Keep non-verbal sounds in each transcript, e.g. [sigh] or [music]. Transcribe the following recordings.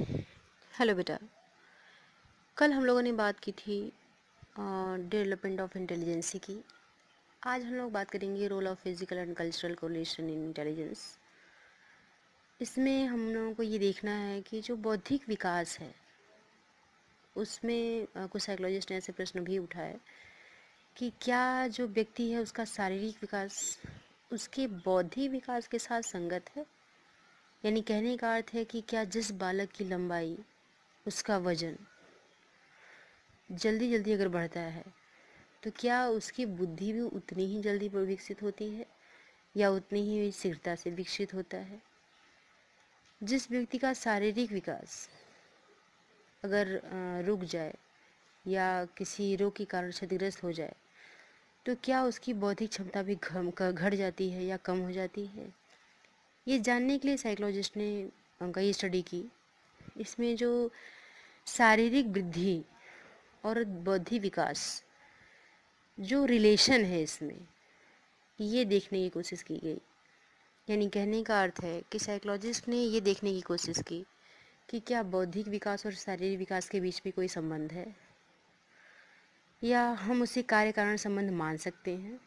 hello बेटा कल हम लोगों ने बात की थी डेवलपमेंट ऑफ इंटेलिजेंसी की आज हम लोग बात करेंगे role of physical and cultural correlation in intelligence इसमें हम लोगों को ये देखना है कि जो बौद्धिक विकास है उसमें कुछ साइकोलॉजिस्ट ने ऐसे प्रश्न भी उठाए कि क्या जो व्यक्ति है उसका शारीरिक विकास उसके बौद्धिक विकास के साथ संगत है यानी कहने का अर्थ है कि क्या जिस बालक की लंबाई उसका वजन जल्दी जल्दी अगर बढ़ता है तो क्या उसकी बुद्धि भी उतनी ही जल्दी विकसित होती है या उतनी ही शीघ्रता से विकसित होता है जिस व्यक्ति का शारीरिक विकास अगर रुक जाए या किसी रोग के कारण क्षतिग्रस्त हो जाए तो क्या उसकी बौद्धिक क्षमता भी घट जाती है या कम हो जाती है ये जानने के लिए साइकोलॉजिस्ट ने कई स्टडी की इसमें जो शारीरिक वृद्धि और बौद्धिक विकास जो रिलेशन है इसमें ये देखने की कोशिश की गई यानी कहने का अर्थ है कि साइकोलॉजिस्ट ने ये देखने की कोशिश की कि क्या बौद्धिक विकास और शारीरिक विकास के बीच भी कोई संबंध है या हम उसे कार्य कारण संबंध मान सकते हैं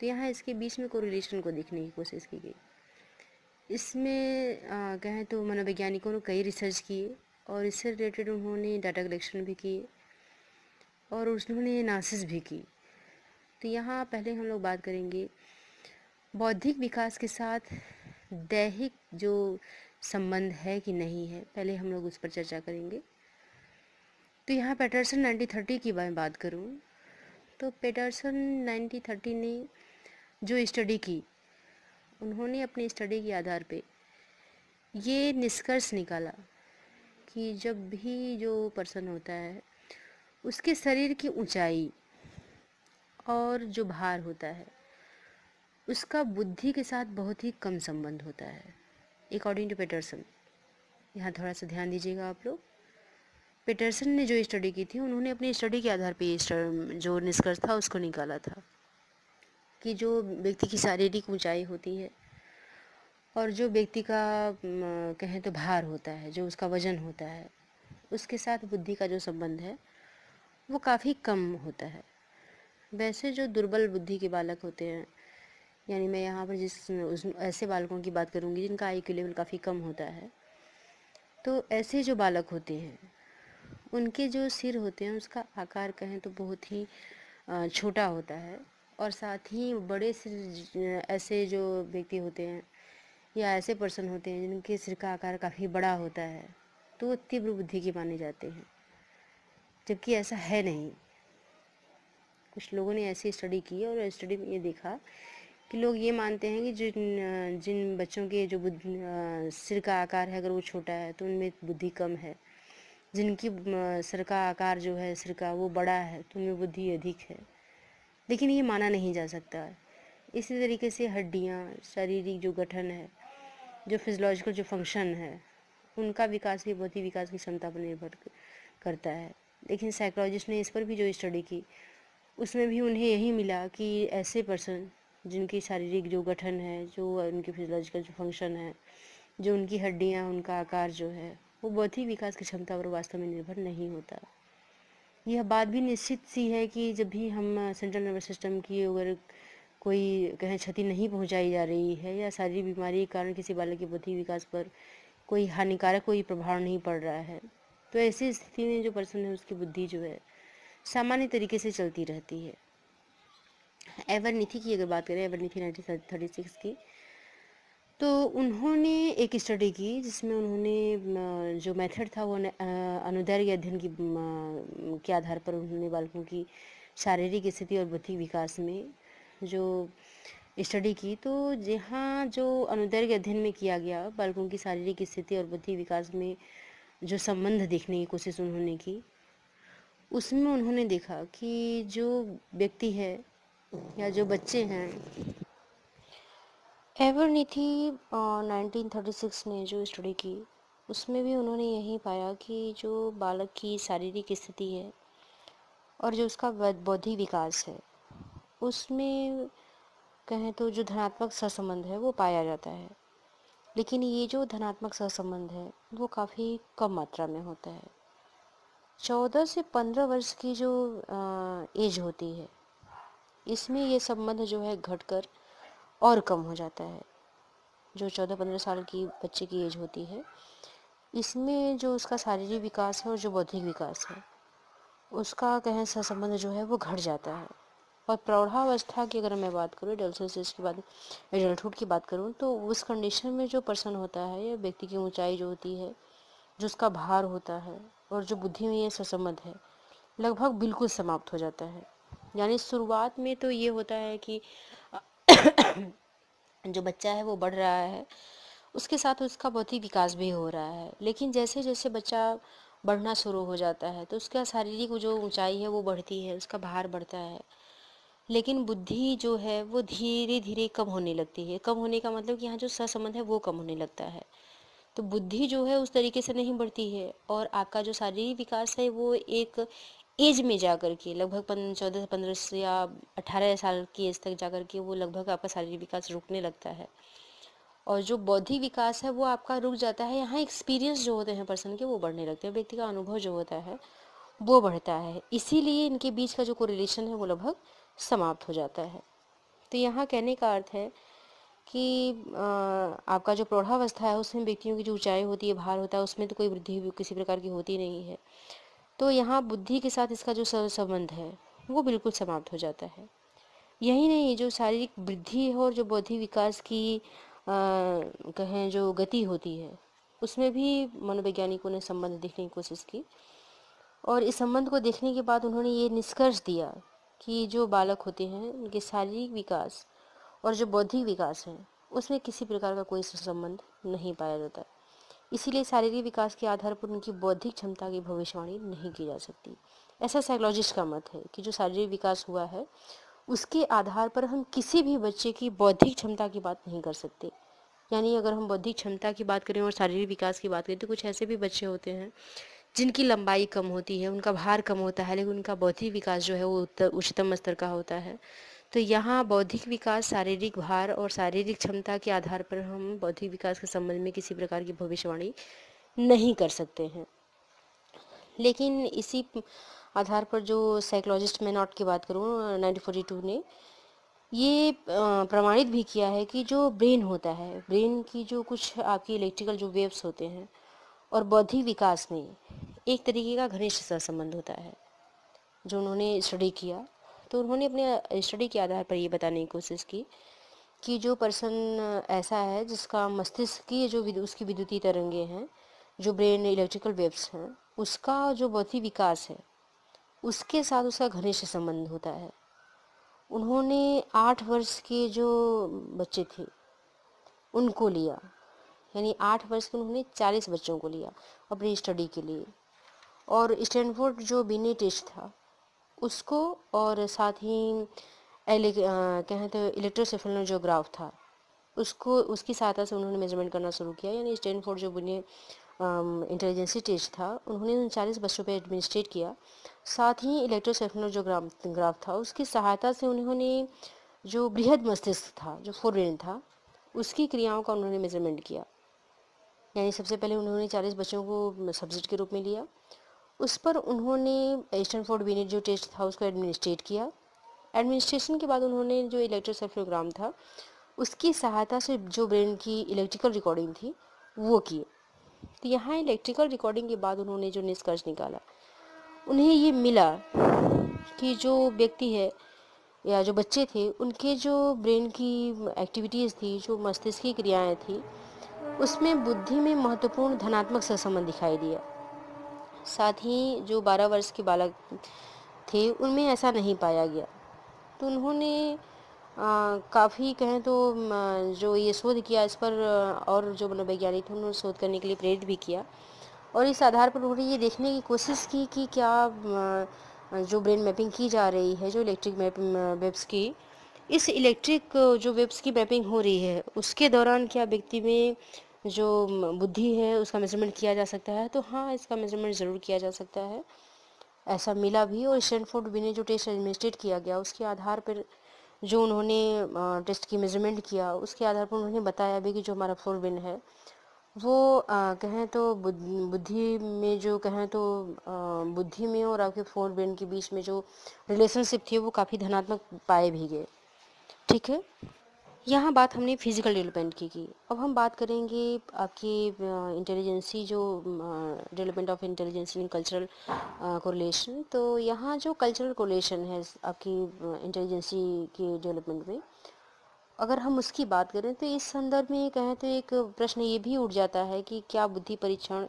तो यहाँ इसके बीच में कोरिलेशन को देखने की कोशिश की गई इसमें कहें तो मनोवैज्ञानिकों ने कई रिसर्च किए और इससे रिलेटेड उन्होंने डाटा कलेक्शन भी किए और उन्होंने एनालिसिस भी की तो यहाँ पहले हम लोग बात करेंगे बौद्धिक विकास के साथ दैहिक जो संबंध है कि नहीं है पहले हम लोग उस पर चर्चा करेंगे तो यहाँ पेटरसन थर्टी की मैं बात करूँ तो पेटरसन थर्टी ने जो स्टडी की उन्होंने अपनी स्टडी के आधार पे ये निष्कर्ष निकाला कि जब भी जो पर्सन होता है उसके शरीर की ऊंचाई और जो भार होता है उसका बुद्धि के साथ बहुत ही कम संबंध होता है अकॉर्डिंग टू पेटरसन यहाँ थोड़ा सा ध्यान दीजिएगा आप लोग पेटरसन ने जो स्टडी की थी उन्होंने अपनी स्टडी के आधार पर जो निष्कर्ष था उसको निकाला था कि जो व्यक्ति की शारीरिक ऊंचाई होती है और जो व्यक्ति का कहें तो भार होता है जो उसका वजन होता है उसके साथ बुद्धि का जो संबंध है वो काफ़ी कम होता है वैसे जो दुर्बल बुद्धि के बालक होते हैं यानी मैं यहाँ पर जिस उस ऐसे बालकों की बात करूँगी जिनका आई क्यू लेवल काफ़ी कम होता है तो ऐसे जो बालक होते हैं उनके जो सिर होते हैं उसका आकार कहें तो बहुत ही छोटा होता है और साथ ही बड़े ऐसे जो व्यक्ति होते हैं या ऐसे पर्सन होते हैं जिनके सिर का आकार काफ़ी बड़ा होता है तो वो तीव्र बुद्धि के माने जाते हैं जबकि ऐसा है नहीं कुछ लोगों ने ऐसी स्टडी की और स्टडी में ये देखा कि लोग ये मानते हैं कि जिन जिन बच्चों के जो सिर का आकार है अगर वो छोटा है तो उनमें बुद्धि कम है जिनकी सिर का आकार जो है सिर का वो बड़ा है तो उनमें बुद्धि अधिक है लेकिन ये माना नहीं जा सकता है इसी तरीके से हड्डियाँ शारीरिक जो गठन है जो फिजोलॉजिकल जो फंक्शन है उनका विकास भी बहुत ही विकास की क्षमता पर निर्भर करता है लेकिन साइकोलॉजिस्ट ने इस पर भी जो स्टडी की उसमें भी उन्हें यही मिला कि ऐसे पर्सन जिनकी शारीरिक जो गठन है जो उनकी फिजोलॉजिकल जो फंक्शन है जो उनकी हड्डियाँ उनका आकार जो है वो बहुत ही विकास की क्षमता पर वास्तव में निर्भर नहीं होता यह बात भी निश्चित सी है कि जब भी हम सेंट्रल नर्वस सिस्टम की अगर कोई कहें क्षति नहीं पहुंचाई जा रही है या शारीरिक बीमारी के कारण किसी बालक के बुद्धि विकास पर कोई हानिकारक कोई प्रभाव नहीं पड़ रहा है तो ऐसी स्थिति में जो पर्सन है उसकी बुद्धि जो है सामान्य तरीके से चलती रहती है एवर निथी की अगर बात करें एवर निथी नाइनटीन थर्टी सिक्स की तो उन्होंने एक स्टडी की जिसमें उन्होंने जो मेथड था वो अनुदैर्घ्य अध्ययन की के आधार पर उन्होंने बालकों की शारीरिक स्थिति और बौद्धिक विकास में जो स्टडी की तो जहाँ जो अनुदैर्घ्य अध्ययन में किया गया बालकों की शारीरिक स्थिति और बुद्धि विकास में जो संबंध देखने की कोशिश उन्होंने की उसमें उन्होंने देखा कि जो व्यक्ति है या जो बच्चे हैं एवरनीथी सिक्स ने जो स्टडी की उसमें भी उन्होंने यही पाया कि जो बालक की शारीरिक स्थिति है और जो उसका बौद्धिक विकास है उसमें कहें तो जो धनात्मक सहसंबंध है वो पाया जाता है लेकिन ये जो धनात्मक सहसंबंध है वो काफ़ी कम मात्रा में होता है चौदह से पंद्रह वर्ष की जो एज होती है इसमें ये संबंध जो है घटकर और कम हो जाता है जो चौदह पंद्रह साल की बच्चे की एज होती है इसमें जो उसका शारीरिक विकास है और जो बौद्धिक विकास है उसका कहें सहसंबंध जो है वो घट जाता है और प्रौढ़ावस्था की अगर मैं बात करूँ एडल्सेस की बात एडल्टहुड की बात करूँ तो उस कंडीशन में जो पर्सन होता है या व्यक्ति की ऊंचाई जो होती है जो उसका भार होता है और जो बुद्धि में ये सहसंबंध है लगभग बिल्कुल समाप्त हो जाता है यानी शुरुआत में तो ये होता है कि [coughs] जो बच्चा है वो बढ़ रहा है उसके साथ उसका ही विकास भी हो रहा है लेकिन जैसे जैसे बच्चा बढ़ना शुरू हो जाता है तो उसका शारीरिक जो ऊंचाई है वो बढ़ती है उसका भार बढ़ता है लेकिन बुद्धि जो है वो धीरे धीरे कम होने लगती है कम होने का मतलब कि यहाँ जो सहसंबंध है वो कम होने लगता है तो बुद्धि जो है उस तरीके से नहीं बढ़ती है और आपका जो शारीरिक विकास है वो एक एज में जा कर के लगभग चौदह से पंद्रह से या अठारह साल की एज तक जा कर के वो लगभग आपका शारीरिक विकास रुकने लगता है और जो बौद्धिक विकास है वो आपका रुक जाता है यहाँ एक्सपीरियंस जो होते हैं पर्सन के वो बढ़ने लगते हैं व्यक्ति का अनुभव जो होता है वो बढ़ता है इसीलिए इनके बीच का जो कोरिलेशन है वो लगभग समाप्त हो जाता है तो यहाँ कहने का अर्थ है कि आपका जो प्रौढ़ावस्था है उसमें व्यक्तियों की जो ऊंचाई होती है भार होता है उसमें तो कोई वृद्धि किसी प्रकार की होती नहीं है तो यहाँ बुद्धि के साथ इसका जो संबंध है वो बिल्कुल समाप्त हो जाता है यही नहीं जो शारीरिक वृद्धि है और जो बौद्धिक विकास की कहें जो गति होती है उसमें भी मनोवैज्ञानिकों ने संबंध देखने की कोशिश की और इस संबंध को देखने के बाद उन्होंने ये निष्कर्ष दिया कि जो बालक होते हैं उनके शारीरिक विकास और जो बौद्धिक विकास है उसमें किसी प्रकार का कोई संबंध नहीं पाया जाता इसीलिए शारीरिक विकास के आधार पर उनकी बौद्धिक क्षमता की भविष्यवाणी नहीं की जा सकती ऐसा साइकोलॉजिस्ट का मत है कि जो शारीरिक विकास हुआ है उसके आधार पर हम किसी भी बच्चे की बौद्धिक क्षमता की बात नहीं कर सकते यानी अगर हम बौद्धिक क्षमता की बात करें और शारीरिक विकास की बात करें तो कुछ ऐसे भी बच्चे होते हैं जिनकी लंबाई कम होती है उनका भार कम होता है लेकिन उनका बौद्धिक विकास जो है वो उच्चतम स्तर का होता है तो यहाँ बौद्धिक विकास शारीरिक भार और शारीरिक क्षमता के आधार पर हम बौद्धिक विकास के संबंध में किसी प्रकार की भविष्यवाणी नहीं कर सकते हैं लेकिन इसी आधार पर जो साइकोलॉजिस्ट मैं नॉट की बात करूँ टू ने ये प्रमाणित भी किया है कि जो ब्रेन होता है ब्रेन की जो कुछ आपकी इलेक्ट्रिकल जो वेव्स होते हैं और बौद्धिक विकास में एक तरीके का घनिष्ठ संबंध होता है जो उन्होंने स्टडी किया तो उन्होंने अपने स्टडी के आधार पर ये बताने की कोशिश की कि जो पर्सन ऐसा है जिसका मस्तिष्क की जो उसकी विद्युतीय तरंगे हैं जो ब्रेन इलेक्ट्रिकल वेव्स हैं उसका जो बहुत ही विकास है उसके साथ उसका घनिष्ठ संबंध होता है उन्होंने आठ वर्ष के जो बच्चे थे उनको लिया यानी आठ वर्ष के उन्होंने चालीस बच्चों को लिया अपनी स्टडी के लिए और स्टैनफोर्ड जो बिने टेस्ट था उसको और साथ ही एले कहें तो इलेक्ट्रोसेफलन जो ग्राफ था उसको उसकी सहायता से उन्होंने मेजरमेंट करना शुरू किया यानी स्टैनफोर्ड जो बुनिया इंटेलिजेंसी टेस्ट था उन्होंने उनचालीस बच्चों पर एडमिनिस्ट्रेट किया साथ ही इलेक्ट्रोसेफनल जो ग्राम ग्राफ था उसकी सहायता से उन्होंने जो बृहद मस्तिष्क था जो फोरवेन था उसकी क्रियाओं का उन्होंने मेजरमेंट किया यानी सबसे पहले उन्होंने चालीस बच्चों को सब्जेक्ट के रूप में लिया उस पर उन्होंने ईस्टर्न फोर्ट वीनेट जो टेस्ट था उसको एडमिनिस्ट्रेट किया एडमिनिस्ट्रेशन के बाद उन्होंने जो इलेक्ट्रोसेफ्लोग्राम था उसकी सहायता से जो ब्रेन की इलेक्ट्रिकल रिकॉर्डिंग थी वो किए तो यहाँ इलेक्ट्रिकल रिकॉर्डिंग के बाद उन्होंने जो निष्कर्ष निकाला उन्हें ये मिला कि जो व्यक्ति है या जो बच्चे थे उनके जो ब्रेन की एक्टिविटीज़ थी जो मस्तिष्क की क्रियाएँ थी उसमें बुद्धि में महत्वपूर्ण धनात्मक सहसंबंध दिखाई दिया साथ ही जो बारह वर्ष के बालक थे उनमें ऐसा नहीं पाया गया तो उन्होंने काफ़ी कहें तो जो ये शोध किया इस पर और जो मनोवैज्ञानिक थे उन्होंने शोध करने के लिए प्रेरित भी किया और इस आधार पर उन्होंने ये देखने की कोशिश की कि क्या जो ब्रेन मैपिंग की जा रही है जो इलेक्ट्रिक मैप वेब्स की इस इलेक्ट्रिक जो वेब्स की मैपिंग हो रही है उसके दौरान क्या व्यक्ति में जो बुद्धि है उसका मेजरमेंट किया जा सकता है तो हाँ इसका मेजरमेंट ज़रूर किया जा सकता है ऐसा मिला भी और स्टैनफोर्ड फूड ने जो टेस्ट एडमिनिस्ट्रेट किया गया उसके आधार पर जो उन्होंने टेस्ट की मेजरमेंट किया उसके आधार पर उन्होंने बताया भी कि जो हमारा फोर बिन है वो कहें तो बुद्धि में जो कहें तो बुद्धि में और आपके फोर विन के बीच में जो रिलेशनशिप थी वो काफ़ी धनात्मक पाए भी गए ठीक है यहाँ बात हमने फिज़िकल डेवलपमेंट की की अब हम बात करेंगे आपकी इंटेलिजेंसी जो development of intelligence in cultural correlation तो यहाँ जो कल्चरल कोरिलेशन है आपकी इंटेलिजेंसी के डेवलपमेंट में अगर हम उसकी बात करें तो इस संदर्भ में कहें तो एक प्रश्न ये भी उठ जाता है कि क्या बुद्धि परीक्षण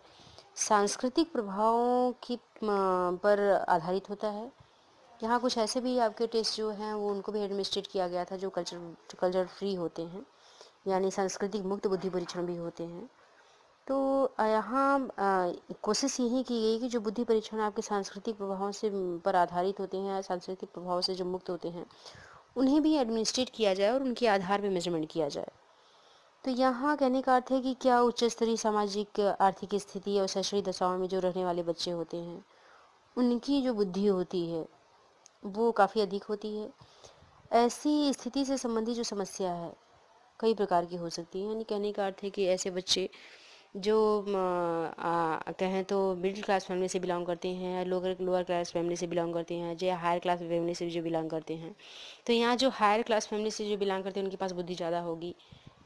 सांस्कृतिक प्रभावों की पर आधारित होता है यहाँ कुछ ऐसे भी आपके टेस्ट जो हैं वो उनको भी एडमिनिस्ट्रेट किया गया था जो कल्चर कल्चर फ्री होते हैं यानी सांस्कृतिक मुक्त बुद्धि परीक्षण भी होते हैं तो यहाँ कोशिश यही की गई कि जो बुद्धि परीक्षण आपके सांस्कृतिक प्रभावों से पर आधारित होते हैं सांस्कृतिक प्रभाव से जो मुक्त होते हैं उन्हें भी एडमिनिस्ट्रेट किया जाए और उनके आधार पर मेजरमेंट किया जाए तो यहाँ कहने का अर्थ है कि क्या उच्च स्तरीय सामाजिक आर्थिक स्थिति और शैक्षणिक दशाओं में जो रहने वाले बच्चे होते हैं उनकी जो बुद्धि होती है वो काफ़ी अधिक होती है ऐसी स्थिति से संबंधित जो समस्या है कई प्रकार की हो सकती है यानी कहने का अर्थ है कि ऐसे बच्चे जो कहें तो मिडिल क्लास फैमिली से बिलोंग करते हैं लोअर लोअर क्लास फैमिली से बिलोंग करते हैं या हायर क्लास फैमिली से जो बिलोंग करते हैं तो यहाँ जो हायर क्लास फैमिली से जो बिलोंग करते हैं उनके पास बुद्धि ज़्यादा होगी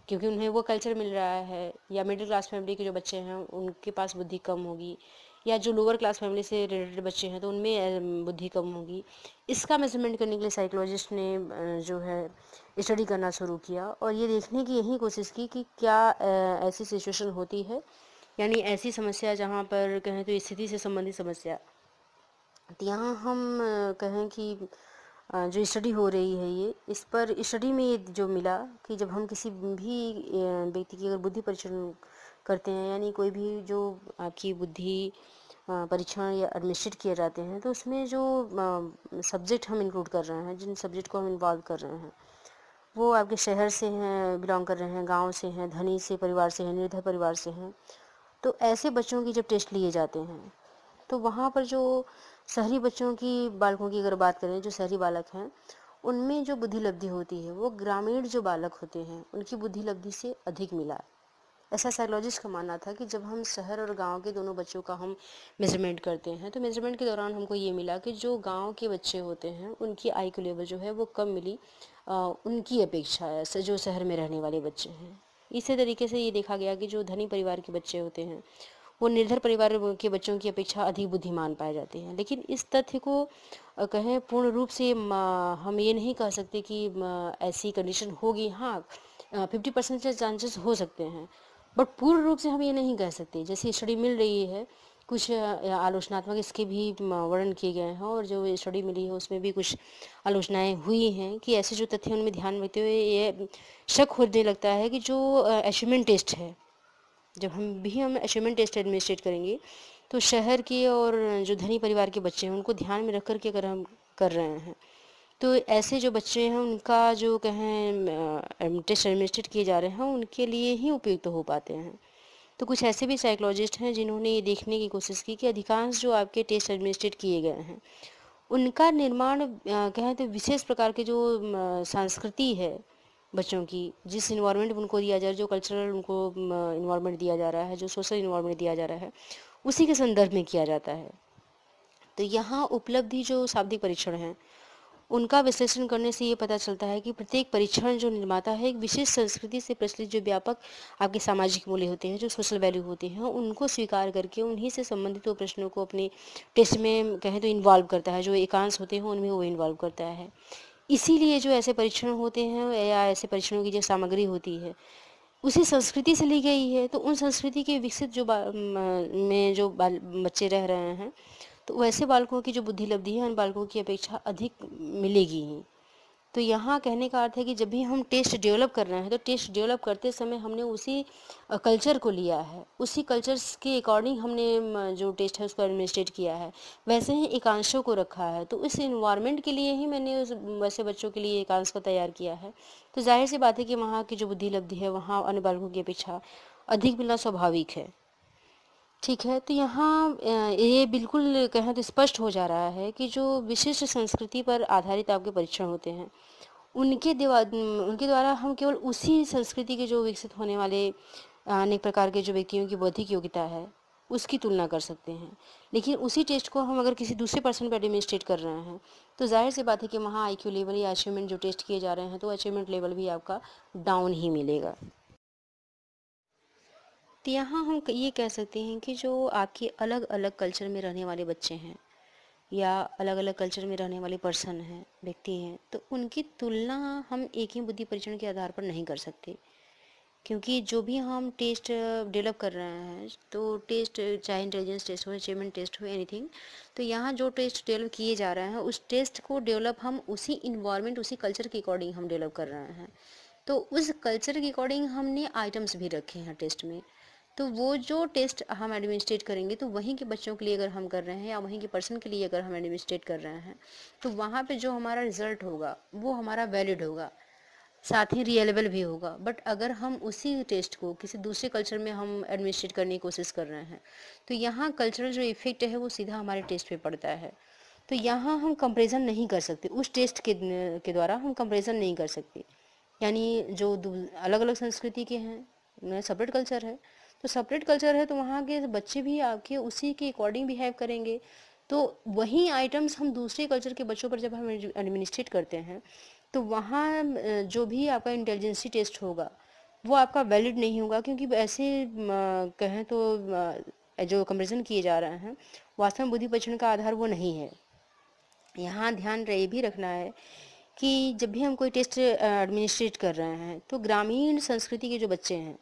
क्योंकि उन्हें वो कल्चर मिल रहा है या मिडिल क्लास फैमिली के जो बच्चे हैं उनके पास बुद्धि कम होगी या जो लोअर क्लास फैमिली से रिलेटेड बच्चे हैं तो उनमें बुद्धि कम होगी इसका मेजरमेंट करने के लिए साइकोलॉजिस्ट ने जो है स्टडी करना शुरू किया और ये देखने की यही कोशिश की कि क्या ऐसी सिचुएशन होती है यानी ऐसी समस्या जहाँ पर कहें तो स्थिति से संबंधित समस्या तो यहाँ हम कहें कि जो स्टडी हो रही है ये इस पर स्टडी में ये जो मिला कि जब हम किसी भी व्यक्ति की अगर बुद्धि परीक्षण करते हैं यानी कोई भी जो आपकी बुद्धि परीक्षण या एडमिशन किए जाते हैं तो उसमें जो सब्जेक्ट हम इंक्लूड कर रहे हैं जिन सब्जेक्ट को हम इन्वॉल्व कर रहे हैं वो आपके शहर से हैं बिलोंग कर रहे हैं गांव से हैं धनी से परिवार से हैं निर्धर परिवार से हैं तो ऐसे बच्चों की जब टेस्ट लिए जाते हैं तो वहाँ पर जो शहरी बच्चों की बालकों की अगर बात करें जो शहरी बालक हैं उनमें जो बुद्धि लब्धि होती है वो ग्रामीण जो बालक होते हैं उनकी बुद्धि लब्धि से अधिक मिला है ऐसा साइकोलॉजिस्ट का मानना था कि जब हम शहर और गांव के दोनों बच्चों का हम मेजरमेंट करते हैं तो मेजरमेंट के दौरान हमको ये मिला कि जो गांव के बच्चे होते हैं उनकी आई को लेवल जो है वो कम मिली आ, उनकी अपेक्षा जो शहर में रहने वाले बच्चे हैं इसी तरीके से ये देखा गया कि जो धनी परिवार के बच्चे होते हैं वो निर्धर परिवार के बच्चों की अपेक्षा अधिक बुद्धिमान पाए जाते हैं लेकिन इस तथ्य को कहें पूर्ण रूप से हम ये नहीं कह सकते कि ऐसी कंडीशन होगी हाँ फिफ्टी परसेंट चांसेस हो सकते हैं बट पूर्ण रूप से हम ये नहीं कह सकते जैसे स्टडी मिल रही है कुछ आलोचनात्मक इसके भी वर्णन किए गए हैं और जो स्टडी मिली है उसमें भी कुछ आलोचनाएं हुई हैं कि ऐसे जो तथ्य उनमें ध्यान रखते हुए ये शक होने लगता है कि जो अचीवमेंट टेस्ट है जब हम भी हम अचीवमेंट टेस्ट एडमिनिस्ट्रेट करेंगे तो शहर के और जो धनी परिवार के बच्चे हैं उनको ध्यान में रख करके अगर हम कर रहे हैं तो ऐसे जो बच्चे हैं उनका जो कहें टेस्ट एडमिनिस्ट्रेट किए जा रहे हैं उनके लिए ही उपयुक्त तो हो पाते हैं तो कुछ ऐसे भी साइकोलॉजिस्ट हैं जिन्होंने ये देखने की कोशिश की कि अधिकांश जो आपके टेस्ट एडमिनिस्ट्रेट किए गए हैं उनका निर्माण कहें तो विशेष प्रकार के जो संस्कृति है बच्चों की जिस इन्वायरमेंट उनको दिया जा रहा है जो कल्चरल उनको इन्वायरमेंट दिया जा रहा है जो सोशल इन्वायरमेंट दिया जा रहा है उसी के संदर्भ में किया जाता है तो यहाँ उपलब्धि जो शाब्दिक परीक्षण हैं उनका विश्लेषण करने से ये पता चलता है कि प्रत्येक परीक्षण जो निर्माता है एक विशेष संस्कृति से प्रचलित जो व्यापक आपके सामाजिक मूल्य होते हैं जो सोशल वैल्यू होते हैं उनको स्वीकार करके उन्हीं से संबंधित वो प्रश्नों को अपने टेस्ट में कहें तो इन्वॉल्व करता है जो एकांश होते हैं उनमें वो इन्वॉल्व करता है इसीलिए जो ऐसे परीक्षण होते हैं या ऐसे परीक्षणों की जो सामग्री होती है उसी संस्कृति से ली गई है तो उन संस्कृति के विकसित जो में जो बच्चे रह रहे हैं तो वैसे बालकों की जो बुद्धि लब्धि है उन बालकों की अपेक्षा अधिक मिलेगी ही तो यहाँ कहने का अर्थ है कि जब भी हम टेस्ट डेवलप कर रहे हैं तो टेस्ट डेवलप करते समय हमने उसी कल्चर को लिया है उसी कल्चर्स के अकॉर्डिंग हमने जो टेस्ट है उसको एडमिनिस्ट्रेट किया है वैसे ही एकांशों को रखा है तो उस इन्वायरमेंट के लिए ही मैंने उस वैसे बच्चों के लिए एकांश को तैयार किया है तो जाहिर सी बात है कि वहाँ की जो बुद्धि लब्धि है वहाँ अन्य बालकों की अपेक्षा अधिक मिलना स्वाभाविक है ठीक है तो यहाँ ये बिल्कुल कहें तो स्पष्ट हो जा रहा है कि जो विशिष्ट संस्कृति पर आधारित आपके परीक्षण होते हैं उनके दिवा उनके द्वारा हम केवल उसी संस्कृति के जो विकसित होने वाले अनेक प्रकार के जो व्यक्तियों की बौद्धिक योग्यता है उसकी तुलना कर सकते हैं लेकिन उसी टेस्ट को हम अगर किसी दूसरे पर्सन पर एडमिनिस्ट्रेट कर रहे हैं तो जाहिर सी बात है कि वहाँ आई लेवल या अचीवमेंट जो टेस्ट किए जा रहे हैं तो अचीवमेंट लेवल भी आपका डाउन ही मिलेगा तो यहाँ हम ये कह सकते हैं कि जो आपके अलग अलग कल्चर में रहने वाले बच्चे हैं या अलग अलग कल्चर में रहने वाले पर्सन हैं व्यक्ति हैं तो उनकी तुलना हम एक ही बुद्धि परीक्षण के आधार पर नहीं कर सकते क्योंकि जो भी हम टेस्ट डेवलप कर रहे हैं तो टेस्ट चाहे इंटेलिजेंस टेस्ट हो अचीवमेंट टेस्ट हो एनीथिंग तो यहाँ जो टेस्ट डेवलप किए जा रहे हैं उस टेस्ट को डेवलप हम उसी इन्वायरमेंट उसी कल्चर के अकॉर्डिंग हम डेवलप कर रहे हैं तो उस कल्चर के अकॉर्डिंग हमने आइटम्स भी रखे हैं टेस्ट में तो वो जो टेस्ट हम एडमिनिस्ट्रेट करेंगे तो वहीं के बच्चों के लिए अगर हम कर रहे हैं या वहीं के पर्सन के लिए अगर हम एडमिनिस्ट्रेट कर रहे हैं तो वहाँ पर जो हमारा रिजल्ट होगा वो हमारा वैलिड होगा साथ ही रियलेबल भी होगा बट अगर हम उसी टेस्ट को किसी दूसरे कल्चर में हम एडमिनिस्ट्रेट करने की कोशिश कर रहे हैं तो यहाँ कल्चरल जो इफेक्ट है वो सीधा हमारे टेस्ट पे पड़ता है तो यहाँ हम कंपेरिजन नहीं कर सकते उस टेस्ट के के द्वारा हम कंपेरिजन नहीं कर सकते यानी जो अलग अलग संस्कृति के हैं सेपरेट कल्चर है तो सेपरेट कल्चर है तो वहाँ के बच्चे भी आके उसी के अकॉर्डिंग बिहेव करेंगे तो वही आइटम्स हम दूसरे कल्चर के बच्चों पर जब हम एडमिनिस्ट्रेट करते हैं तो वहाँ जो भी आपका इंटेलिजेंसी टेस्ट होगा वो आपका वैलिड नहीं होगा क्योंकि ऐसे कहें तो जो कंपेरिजन किए जा रहे हैं वास्तव में बुद्धि परीक्षण का आधार वो नहीं है यहाँ ध्यान ये भी रखना है कि जब भी हम कोई टेस्ट एडमिनिस्ट्रेट कर रहे हैं तो ग्रामीण संस्कृति के जो बच्चे हैं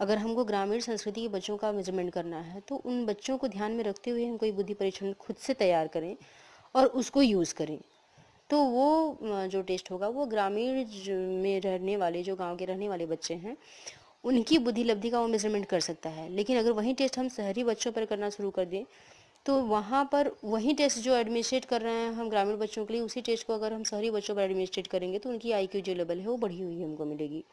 अगर हमको ग्रामीण संस्कृति के बच्चों का मेजरमेंट करना है तो उन बच्चों को ध्यान में रखते हुए हम कोई बुद्धि परीक्षण खुद से तैयार करें और उसको यूज़ करें तो वो जो टेस्ट होगा वो ग्रामीण में रहने वाले जो गांव के रहने वाले बच्चे हैं उनकी बुद्धि लब्धि का वो मेजरमेंट कर सकता है लेकिन अगर वही टेस्ट हम शहरी बच्चों पर करना शुरू कर दें तो वहाँ पर वही टेस्ट जो एडमिनिस्ट्रेट कर रहे हैं हम ग्रामीण बच्चों के लिए उसी टेस्ट को अगर हम शहरी बच्चों पर एडमिनिस्ट्रेट करेंगे तो उनकी आई जो लेवल है वो बढ़ी हुई हमको मिलेगी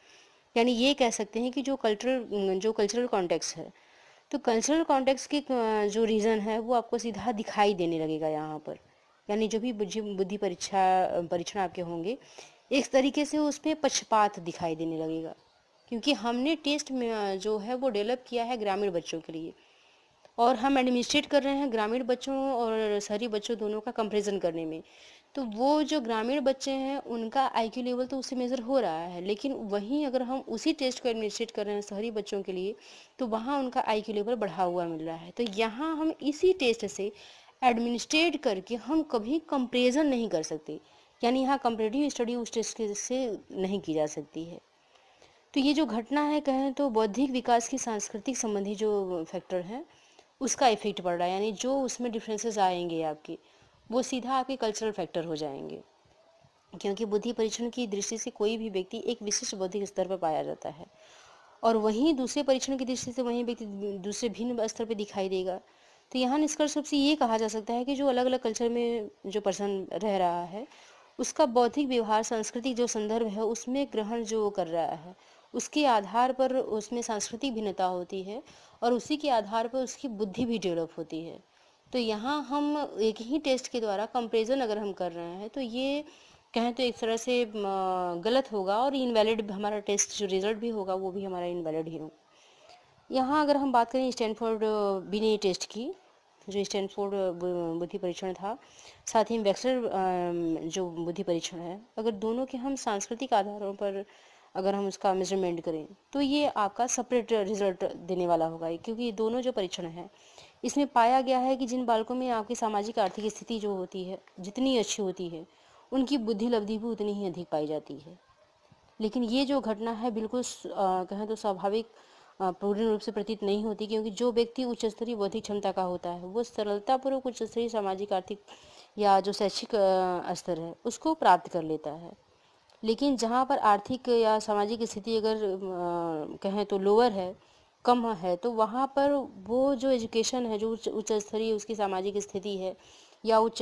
यानी ये कह सकते हैं कि जो कल्चरल जो कल्चरल कॉन्टेक्स्ट है तो कल्चरल कॉन्टेक्स्ट के जो रीज़न है वो आपको सीधा दिखाई देने लगेगा यहाँ पर यानी जो भी बुद्धि परीक्षा परीक्षण आपके होंगे एक तरीके से उसमें पक्षपात दिखाई देने लगेगा क्योंकि हमने टेस्ट में जो है वो डेवलप किया है ग्रामीण बच्चों के लिए और हम एडमिनिस्ट्रेट कर रहे हैं ग्रामीण बच्चों और शहरी बच्चों दोनों का कंपेरिजन करने में तो वो जो ग्रामीण बच्चे हैं उनका आईक्यू लेवल तो उससे मेज़र हो रहा है लेकिन वहीं अगर हम उसी टेस्ट को एडमिनिस्ट्रेट कर रहे हैं शहरी बच्चों के लिए तो वहाँ उनका आईक्यू लेवल बढ़ा हुआ मिल रहा है तो यहाँ हम इसी टेस्ट से एडमिनिस्ट्रेट करके हम कभी कंपेरिजन नहीं कर सकते यानी यहाँ कंपेटिव स्टडी उस टेस्ट से नहीं की जा सकती है तो ये जो घटना है कहें तो बौद्धिक विकास की सांस्कृतिक संबंधी जो फैक्टर हैं उसका इफेक्ट पड़ रहा है यानी जो उसमें डिफरेंसेस आएंगे आपके वो सीधा आपके कल्चरल फैक्टर हो जाएंगे क्योंकि बुद्धि परीक्षण की दृष्टि से कोई भी व्यक्ति एक विशिष्ट बौद्धिक स्तर पर पाया जाता है और वहीं दूसरे परीक्षण की दृष्टि से वहीं व्यक्ति दूसरे भिन्न स्तर पर दिखाई देगा तो यहाँ निष्कर्ष रूप से ये कहा जा सकता है कि जो अलग अलग कल्चर में जो पर्सन रह रहा है उसका बौद्धिक व्यवहार सांस्कृतिक जो संदर्भ है उसमें ग्रहण जो कर रहा है उसके आधार पर उसमें सांस्कृतिक भिन्नता होती है और उसी के आधार पर उसकी बुद्धि भी डेवलप होती है तो यहाँ हम एक ही टेस्ट के द्वारा कंपेरिजन अगर हम कर रहे हैं तो ये कहें तो एक तरह से गलत होगा और इनवैलिड हमारा टेस्ट जो रिज़ल्ट भी होगा वो भी हमारा इनवैलिड ही होगा यहाँ अगर हम बात करें स्टैनफोर्ड बिनी टेस्ट की तो जो स्टैनफोर्ड बुद्धि परीक्षण था साथ ही वैक्सर जो बुद्धि परीक्षण है अगर दोनों के हम सांस्कृतिक आधारों पर अगर हम उसका मेजरमेंट करें तो ये आपका सेपरेट रिजल्ट देने वाला होगा क्योंकि दोनों जो परीक्षण हैं इसमें पाया गया है कि जिन बालकों में आपकी सामाजिक आर्थिक स्थिति जो होती है जितनी अच्छी होती है उनकी बुद्धि लब्धि भी उतनी ही अधिक पाई जाती है लेकिन ये जो घटना है बिल्कुल कहें तो स्वाभाविक पूर्ण रूप से प्रतीत नहीं होती क्योंकि जो व्यक्ति उच्च स्तरीय बौद्धिक क्षमता का होता है वो सरलतापूर्वक उच्च स्तरीय सामाजिक आर्थिक या जो शैक्षिक स्तर है उसको प्राप्त कर लेता है लेकिन जहाँ पर आर्थिक या सामाजिक स्थिति अगर कहें तो लोअर है कम है तो वहाँ पर वो जो एजुकेशन है जो उच्च स्तरीय उसकी सामाजिक स्थिति है या उच्च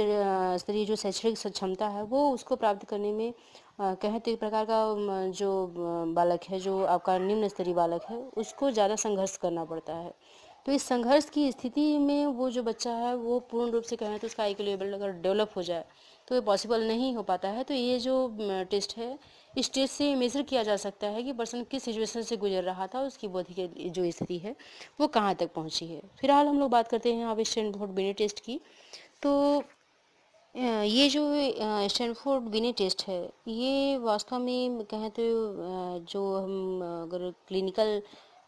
स्तरीय जो शैक्षणिक क्षमता है वो उसको प्राप्त करने में कहें तो एक प्रकार का जो बालक है जो आपका निम्न स्तरीय बालक है उसको ज़्यादा संघर्ष करना पड़ता है तो इस संघर्ष की स्थिति में वो जो बच्चा है वो पूर्ण रूप से कहें तो उसका आई लेवल अगर डेवलप हो जाए तो ये पॉसिबल नहीं हो पाता है तो ये जो टेस्ट है स्टेज से मेजर किया जा सकता है कि पर्सन किस सिचुएशन से गुजर रहा था उसकी बॉडी की जो स्थिति है वो कहाँ तक पहुँची है फिलहाल हम लोग बात करते हैं आप स्टैंडफोर्ड बिने टेस्ट की तो ये जो स्टैंडफोर्ड बिने टेस्ट है ये वास्तव में कहें तो जो हम अगर क्लिनिकल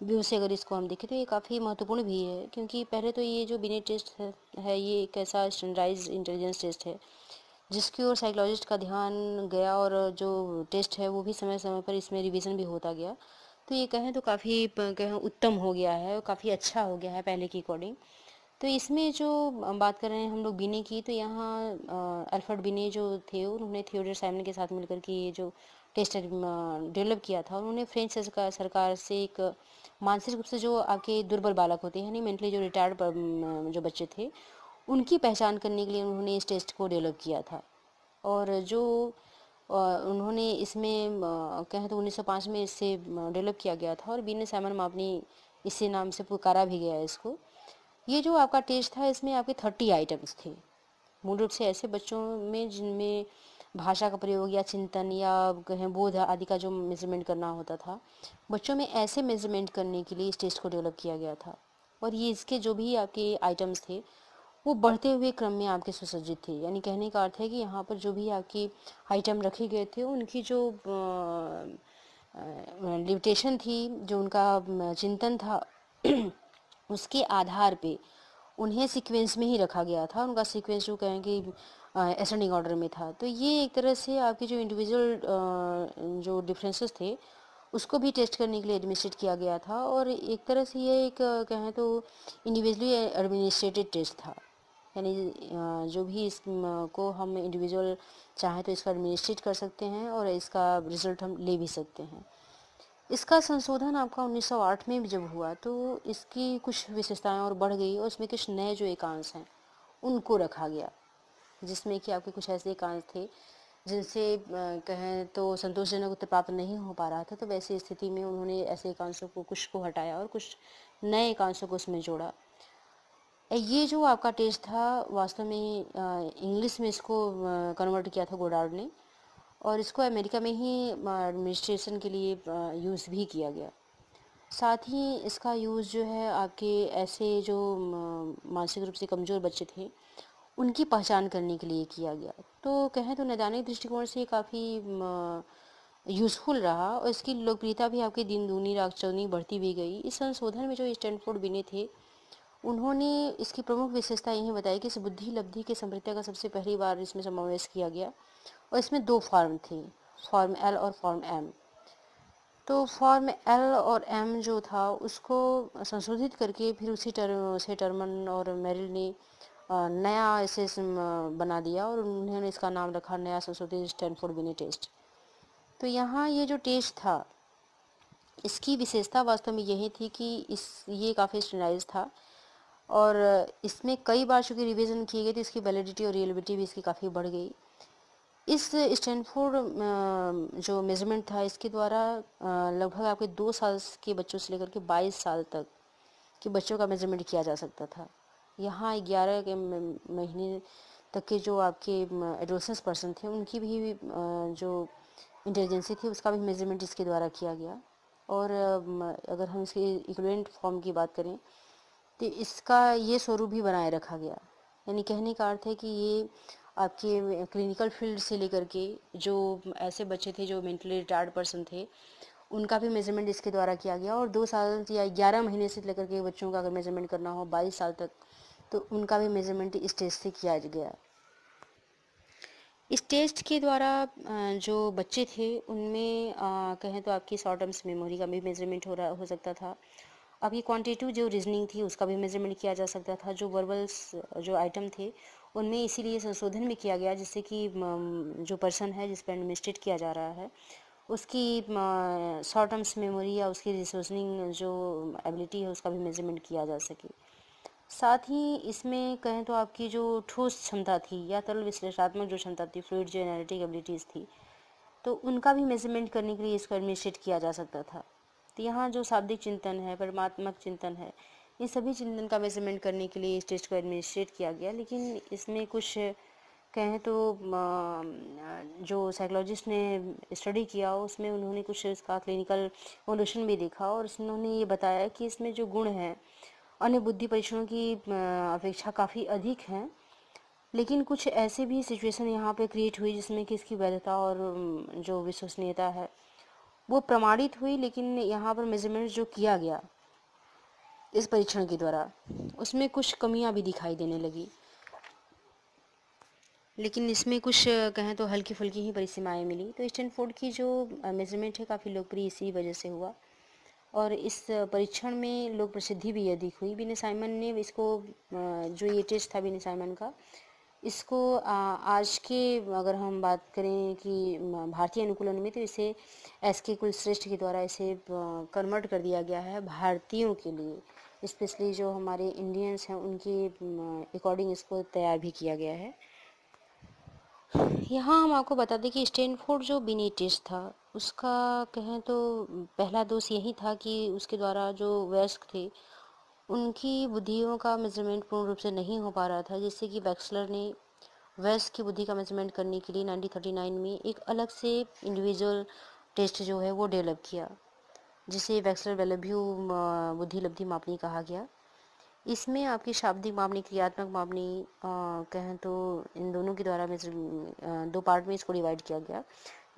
व्यू से अगर इसको हम देखें तो ये काफ़ी महत्वपूर्ण भी है क्योंकि पहले तो ये जो बिने टेस्ट है ये एक ऐसा स्टैंडर्डाइज इंटेलिजेंस टेस्ट है जिसकी ओर साइकोलॉजिस्ट का ध्यान गया और जो टेस्ट है वो भी समय समय पर इसमें रिवीजन भी होता गया तो ये कहें तो काफ़ी कहें उत्तम हो गया है काफ़ी अच्छा हो गया है पहले की अकॉर्डिंग तो इसमें जो बात कर रहे हैं हम लोग बीने की तो यहाँ अल्फर्ड बीने जो थे उन्होंने थियोडर साइमन के साथ मिलकर के ये जो टेस्ट डेवलप किया था उन्होंने फ्रेंच सरकार सरकार से एक मानसिक रूप से जो आपके दुर्बल बालक होते हैं यानी मेंटली जो रिटायर्ड जो बच्चे थे उनकी पहचान करने के लिए उन्होंने इस टेस्ट को डेवलप किया था और जो उन्होंने इसमें कहें तो 1905 में इससे डेवलप किया गया था और बीन सैमन मापनी इसी नाम से पुकारा भी गया है इसको ये जो आपका टेस्ट था इसमें आपके थर्टी आइटम्स थे मूल रूप से ऐसे बच्चों में जिनमें भाषा का प्रयोग या चिंतन या कहें बोध आदि का जो मेजरमेंट करना होता था बच्चों में ऐसे मेजरमेंट करने के लिए इस टेस्ट को डेवलप किया गया था और ये इसके जो भी आपके आइटम्स थे वो बढ़ते हुए क्रम में आपके सुसज्जित थे यानी कहने का अर्थ है कि यहाँ पर जो भी आपकी आइटम रखे गए थे उनकी जो लिमिटेशन थी जो उनका चिंतन था [clears throat] उसके आधार पे उन्हें सीक्वेंस में ही रखा गया था उनका सीक्वेंस जो कहें कि एसेंडिंग ऑर्डर में था तो ये एक तरह से आपके जो इंडिविजुअल जो डिफरेंसेस थे उसको भी टेस्ट करने के लिए एडमिनिस्ट्रेट किया गया था और एक तरह से ये एक कहें तो इंडिविजुअली एडमिनिस्ट्रेटेड टेस्ट था यानी जो भी इस को हम इंडिविजुअल चाहें तो इसका एडमिनिस्ट्रेट कर सकते हैं और इसका रिजल्ट हम ले भी सकते हैं इसका संशोधन आपका 1908 में भी जब हुआ तो इसकी कुछ विशेषताएं और बढ़ गई और इसमें कुछ नए जो एकांश हैं उनको रखा गया जिसमें कि आपके कुछ ऐसे एकांश थे जिनसे कहें तो संतोषजनक उत्तर प्राप्त नहीं हो पा रहा था तो वैसी स्थिति में उन्होंने ऐसे एकांशों को कुछ को हटाया और कुछ नए एकांशों को उसमें जोड़ा ये जो आपका टेस्ट था वास्तव में इंग्लिश में इसको कन्वर्ट किया था गोडार्ड ने और इसको अमेरिका में ही एडमिनिस्ट्रेशन के लिए यूज़ भी किया गया साथ ही इसका यूज़ जो है आपके ऐसे जो मानसिक रूप से कमज़ोर बच्चे थे उनकी पहचान करने के लिए किया गया तो कहें तो नैदानिक दृष्टिकोण से काफ़ी यूज़फुल रहा और इसकी लोकप्रियता भी आपकी दिन दूनी राग चौनी बढ़ती भी गई इस संशोधन में जो स्टैंडफोर्ड बिने थे उन्होंने इसकी प्रमुख विशेषता यही बताई कि इस बुद्धि लब्धि के समृद्धि का सबसे पहली बार इसमें समावेश किया गया और इसमें दो फॉर्म थी फॉर्म एल और फॉर्म एम तो फॉर्म एल और एम जो था उसको संशोधित करके फिर उसी टर्म से टर्मन और मेरिल ने नया इसे बना दिया और उन्होंने इसका नाम रखा नया संशोधित स्टैनफोर्ड बिनी टेस्ट तो यहाँ ये जो टेस्ट था इसकी विशेषता वास्तव में यही थी कि इस ये काफ़ी स्टैंडर्डाइज था और इसमें कई बार चूँकि रिविज़न किए गए थे इसकी वैलिडिटी और रियलिबिलिटी भी इसकी काफ़ी बढ़ गई इस स्टैनफोर्ड जो मेजरमेंट था इसके द्वारा लगभग आपके दो साल के बच्चों से लेकर के बाईस साल तक के बच्चों का मेजरमेंट किया जा सकता था यहाँ ग्यारह के महीने तक के जो आपके एडोलसेंस पर्सन थे उनकी भी जो इंटेलिजेंसी थी उसका भी मेजरमेंट इसके द्वारा किया गया और अगर हम इसके इक्वलेंट फॉर्म की बात करें तो इसका ये स्वरूप भी बनाए रखा गया यानी कहने का अर्थ है कि ये आपके क्लिनिकल फील्ड से लेकर के जो ऐसे बच्चे थे जो मेंटली रिटायर्ड पर्सन थे उनका भी मेजरमेंट इसके द्वारा किया गया और दो साल या ग्यारह महीने से लेकर के बच्चों का अगर मेजरमेंट करना हो बाईस साल तक तो उनका भी मेजरमेंट इस टेस्ट से किया गया इस टेस्ट के द्वारा जो बच्चे थे उनमें कहें तो आपकी शॉर्ट टर्म्स मेमोरी का भी मेजरमेंट हो रहा हो सकता था अब ये क्वांटिटिव जो रीजनिंग थी उसका भी मेजरमेंट किया जा सकता था जो वर्बल्स जो आइटम थे उनमें इसीलिए संशोधन भी किया गया जिससे कि जो पर्सन है जिस पर एडमिनिस्ट्रेट किया जा रहा है उसकी शॉर्ट टर्म्स मेमोरी या उसकी रिसोर्सनिंग जो एबिलिटी है उसका भी मेजरमेंट किया जा सके साथ ही इसमें कहें तो आपकी जो ठोस क्षमता थी या तरल विश्लेषणात्मक जो क्षमता थी फ्लूड जो एनालिटिक एबिलिटीज़ थी तो उनका भी मेजरमेंट करने के लिए इसको एडमिनिस्ट्रेट किया जा सकता था तो यहाँ जो शाब्दिक चिंतन है परमात्मक चिंतन है इन सभी चिंतन का मेजरमेंट करने के लिए इस टेस्ट को एडमिनिस्ट्रेट किया गया लेकिन इसमें कुछ कहें तो जो साइकोलॉजिस्ट ने स्टडी किया उसमें उन्होंने कुछ इसका क्लिनिकल वोल्यूशन भी देखा और उन्होंने ये बताया कि इसमें जो गुण हैं अन्य बुद्धि परीक्षणों की अपेक्षा काफ़ी अधिक हैं लेकिन कुछ ऐसे भी सिचुएशन यहाँ पे क्रिएट हुई जिसमें कि इसकी वैधता और जो विश्वसनीयता है वो प्रमाणित हुई लेकिन यहाँ पर मेजरमेंट जो किया गया इस परीक्षण के द्वारा उसमें कुछ कमियाँ भी दिखाई देने लगी लेकिन इसमें कुछ कहें तो हल्की फुल्की ही परिसीमाएँ मिली तो स्टैनफोर्ड की जो मेजरमेंट है काफ़ी लोकप्रिय इसी वजह से हुआ और इस परीक्षण में लोक प्रसिद्धि भी अधिक हुई बिन साइमन ने इसको जो ये टेस्ट था बिन साइमन का इसको आज के अगर हम बात करें कि भारतीय अनुकूलन में तो इसे एस के कुलश्रेष्ठ के द्वारा इसे कन्वर्ट कर दिया गया है भारतीयों के लिए स्पेशली जो हमारे इंडियंस हैं उनके अकॉर्डिंग इसको तैयार भी किया गया है यहाँ हम आपको बता दें कि स्टैनफोर्ड जो टेस्ट था उसका कहें तो पहला दोष यही था कि उसके द्वारा जो वयस्क थे उनकी बुद्धियों का मेजरमेंट पूर्ण रूप से नहीं हो पा रहा था जिससे कि बैक्सलर ने वेस्ट की बुद्धि का मेजरमेंट करने के लिए 1939 में एक अलग से इंडिविजुअल टेस्ट जो है वो डेवलप किया जिसे वैक्सलर वेलभ्यू बुद्धि लब्धि मापनी कहा गया इसमें आपकी शाब्दिक मापनी क्रियात्मक मापनी कहें तो इन दोनों के द्वारा मेजर दो पार्ट में इसको डिवाइड किया गया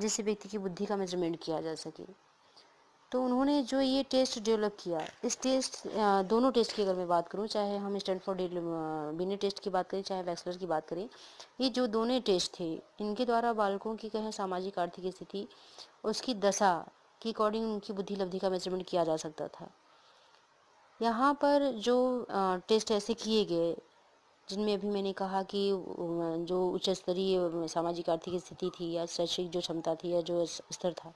जिससे व्यक्ति की बुद्धि का मेजरमेंट किया जा सके तो उन्होंने जो ये टेस्ट डेवलप किया इस टेस्ट दोनों टेस्ट की अगर मैं बात करूँ चाहे हम स्टैंडफोर्ड बिने टेस्ट की बात करें चाहे वैक्सलर की बात करें ये जो दोनों टेस्ट थे इनके द्वारा बालकों की कहें सामाजिक आर्थिक स्थिति उसकी दशा के अकॉर्डिंग उनकी बुद्धि लब्धि का मेजरमेंट किया जा सकता था यहाँ पर जो टेस्ट ऐसे किए गए जिनमें अभी मैंने कहा कि जो उच्च स्तरीय सामाजिक आर्थिक स्थिति थी या शैक्षिक जो क्षमता थी या जो स्तर था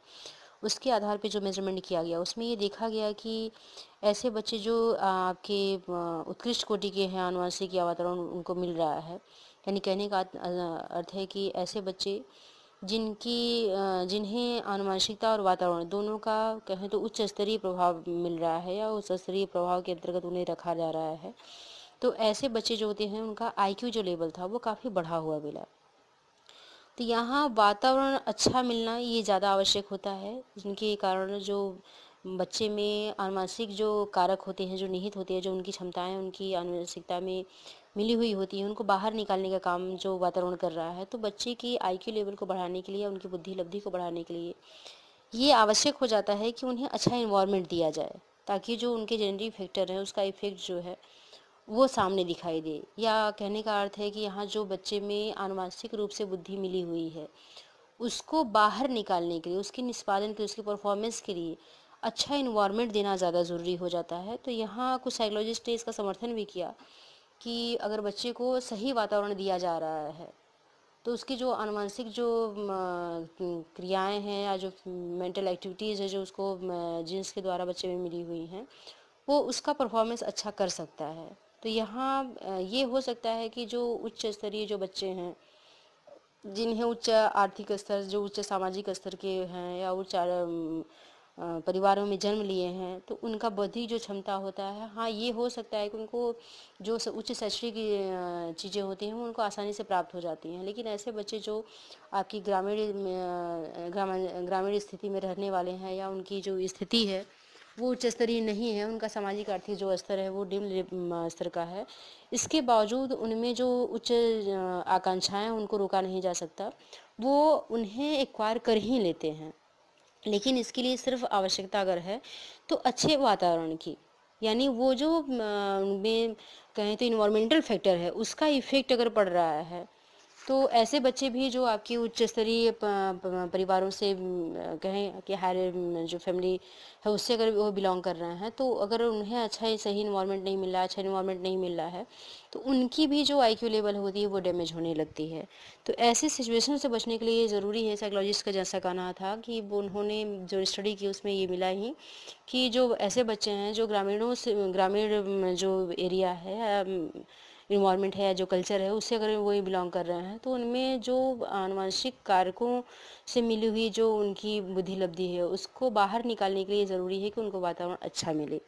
उसके आधार पे जो मेजरमेंट किया गया उसमें ये देखा गया कि ऐसे बच्चे जो आपके उत्कृष्ट कोटि के हैं अनुवांशिक या वातावरण उनको मिल रहा है यानी कहने का अर्थ है कि ऐसे बच्चे जिनकी जिन्हें आनुवांशिकता और वातावरण दोनों का कहें तो उच्च स्तरीय प्रभाव मिल रहा है या उच्च स्तरीय प्रभाव के अंतर्गत उन्हें रखा जा रहा है तो ऐसे बच्चे जो होते हैं उनका आईक्यू जो लेवल था वो काफ़ी बढ़ा हुआ मिला तो यहाँ वातावरण अच्छा मिलना ये ज़्यादा आवश्यक होता है जिनके कारण जो बच्चे में आनुवांशिक जो कारक होते हैं जो निहित होते हैं जो उनकी क्षमताएं उनकी आनुवंशिकता में मिली हुई होती है उनको बाहर निकालने का काम जो वातावरण कर रहा है तो बच्चे की क्यू लेवल को बढ़ाने के लिए उनकी बुद्धि लब्धि को बढ़ाने के लिए ये आवश्यक हो जाता है कि उन्हें अच्छा इन्वायरमेंट दिया जाए ताकि जो उनके जेनरी फैक्टर हैं उसका इफेक्ट जो है वो सामने दिखाई दे या कहने का अर्थ है कि यहाँ जो बच्चे में आनुवांशिक रूप से बुद्धि मिली हुई है उसको बाहर निकालने के लिए उसके निष्पादन के लिए उसकी परफॉर्मेंस के लिए अच्छा इन्वायरमेंट देना ज़्यादा ज़रूरी हो जाता है तो यहाँ कुछ साइकोलॉजिस्ट ने इसका समर्थन भी किया कि अगर बच्चे को सही वातावरण दिया जा रहा है तो उसकी जो अनुमानसिक जो क्रियाएं हैं या जो मेंटल एक्टिविटीज़ है जो उसको जीन्स के द्वारा बच्चे में मिली हुई हैं वो उसका परफॉर्मेंस अच्छा कर सकता है तो यहाँ ये हो सकता है कि जो उच्च स्तरीय जो बच्चे हैं जिन्हें उच्च आर्थिक स्तर जो उच्च सामाजिक स्तर के हैं या उच्च परिवारों में जन्म लिए हैं तो उनका बौद्धिक जो क्षमता होता है हाँ ये हो सकता है कि उनको जो उच्च शैक्षणिक चीज़ें होती हैं उनको आसानी से प्राप्त हो जाती हैं लेकिन ऐसे बच्चे जो आपकी ग्रामीण ग्रामीण स्थिति में रहने वाले हैं या उनकी जो स्थिति है वो उच्च स्तरीय नहीं है उनका सामाजिक आर्थिक जो स्तर है वो डिम स्तर का है इसके बावजूद उनमें जो उच्च आकांक्षाएं उनको रोका नहीं जा सकता वो उन्हें एक्वायर कर ही लेते हैं लेकिन इसके लिए सिर्फ आवश्यकता अगर है तो अच्छे वातावरण की यानी वो जो में कहें तो इन्वायरमेंटल फैक्टर है उसका इफेक्ट अगर पड़ रहा है तो ऐसे बच्चे भी जो आपकी उच्च स्तरीय परिवारों से कहें कि हायर जो फैमिली है उससे अगर वो बिलोंग कर रहे हैं तो अगर उन्हें अच्छा सही इन्वायरमेंट नहीं मिल रहा अच्छा इन्वायरमेंट नहीं मिल रहा है तो उनकी भी जो आईक्यू लेवल होती है वो डैमेज होने लगती है तो ऐसे सिचुएशन से बचने के लिए ज़रूरी है साइकोलॉजिस्ट का जैसा कहना था कि वो उन्होंने जो स्टडी की उसमें ये मिला ही कि जो ऐसे बच्चे हैं जो ग्रामीणों से ग्रामीण जो एरिया है इन्वायरमेंट है या जो कल्चर है उससे अगर वो बिलोंग कर रहे हैं तो उनमें जो आनुवंशिक कारकों से मिली हुई जो उनकी बुद्धि लब्धि है उसको बाहर निकालने के लिए ज़रूरी है कि उनको वातावरण अच्छा मिले